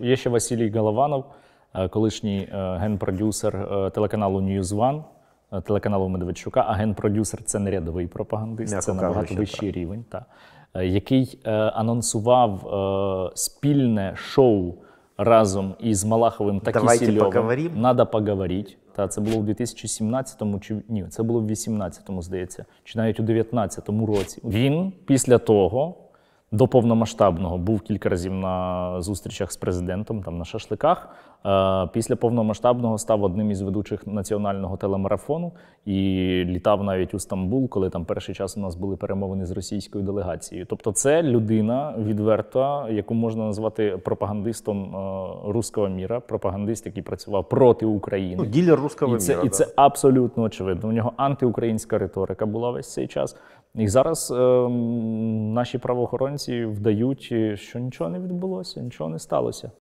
Є ще Василій Голованов, е, колишній е, генпродюсер е, телеканалу News One, телеканалу Медведчука, а генпродюсер це не рядовий пропагандист, Няко це набагато вищий так. рівень, та, який анонсував спільне шоу разом із Малаховим та Давайте Кісільовим. Поговорим. «Надо поговорить». Та це було в 2017-му, чи ні, це було в 18-му, здається, чи навіть у 19-му році. Він після того до повномасштабного був кілька разів на зустрічах з президентом, там на шашликах. Е, після повномасштабного став одним із ведучих національного телемарафону і літав навіть у Стамбул, коли там перший час у нас були перемовини з російською делегацією. Тобто, це людина відверта, яку можна назвати пропагандистом е, руского міра, пропагандист, який працював проти України. Ну, Ділер руського і це, міра, і це абсолютно очевидно. У нього антиукраїнська риторика була весь цей час. І зараз е, наші правоохоронці. Американці вдають, що нічого не відбулося, нічого не сталося.